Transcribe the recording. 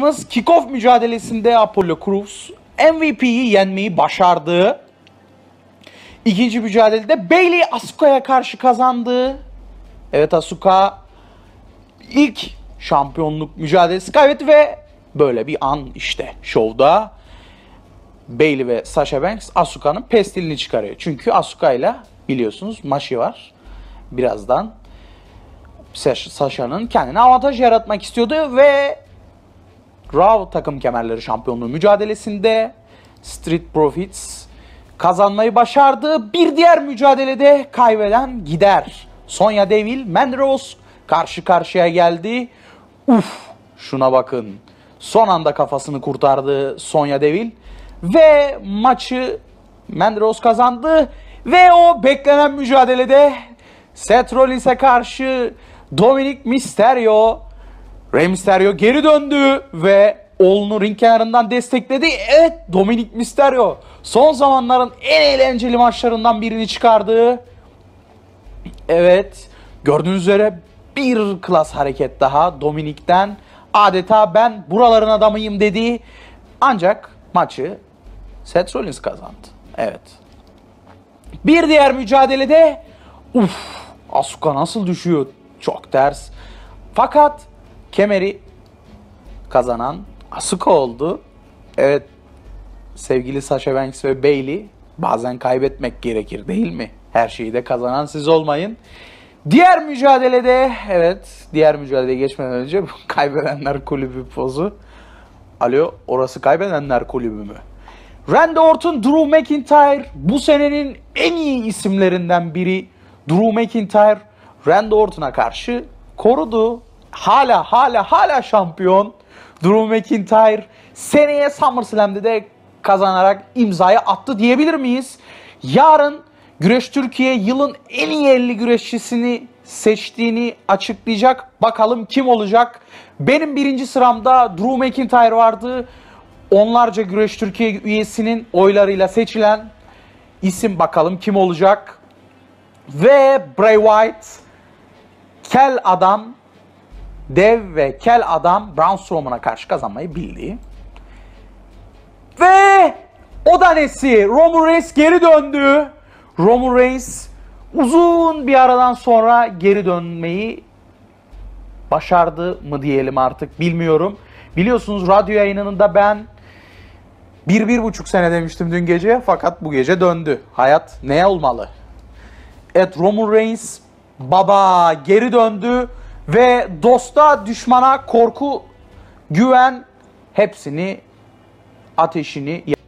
Yalnız kickoff mücadelesinde Apollo Crews MVP'yi yenmeyi başardı. İkinci mücadelede Bailey Asuka'ya karşı kazandı. Evet Asuka ilk şampiyonluk mücadelesi kaybetti ve böyle bir an işte şovda Bailey ve Sasha Banks Asuka'nın pestilini çıkarıyor. Çünkü Asuka ile biliyorsunuz maşı var. Birazdan Sasha'nın kendine avantaj yaratmak istiyordu ve Raw takım kemerleri şampiyonluğu mücadelesinde Street Profits kazanmayı başardı. Bir diğer mücadelede kaybeden gider. Sonya Devil, Mendros karşı karşıya geldi. Uf şuna bakın. Son anda kafasını kurtardı Sonya Devil. Ve maçı Mendros kazandı. Ve o beklenen mücadelede Seth Rollins'e karşı Dominic Mysterio Rey Mysterio geri döndü ve oğlunu ring kenarından destekledi. Evet Dominik Mysterio son zamanların en eğlenceli maçlarından birini çıkardı. Evet gördüğünüz üzere bir klas hareket daha Dominik'ten. Adeta ben buraların adamıyım dedi. Ancak maçı Seth Rollins kazandı. Evet. Bir diğer mücadelede uf Asuka nasıl düşüyor? Çok ters. Fakat Kemeri kazanan Asuka oldu. Evet sevgili Sasha Banks ve Bailey bazen kaybetmek gerekir değil mi? Her şeyi de kazanan siz olmayın. Diğer mücadelede evet diğer mücadeleye geçmeden önce kaybedenler kulübü pozu. Alo orası kaybedenler kulübü mü? Randy Orton, Drew McIntyre bu senenin en iyi isimlerinden biri. Drew McIntyre Randy Orton'a karşı korudu hala hala hala şampiyon Drew McIntyre seneye SummerSlam'de de kazanarak imzayı attı diyebilir miyiz? Yarın Güreş Türkiye yılın en iyi 50 güreşçisini seçtiğini açıklayacak. Bakalım kim olacak? Benim birinci sıramda Drew McIntyre vardı. Onlarca Güreş Türkiye üyesinin oylarıyla seçilen isim bakalım kim olacak? Ve Bray Wyatt, kel adam dev ve kel adam Braun Strowman'a karşı kazanmayı bildi. Ve o danesi Roman Reigns geri döndü. Roman Reigns uzun bir aradan sonra geri dönmeyi başardı mı diyelim artık bilmiyorum. Biliyorsunuz radyo yayınında ben bir, bir buçuk sene demiştim dün gece fakat bu gece döndü. Hayat ne olmalı? Evet Roman Reigns baba geri döndü. Ve dosta, düşmana korku, güven hepsini ateşini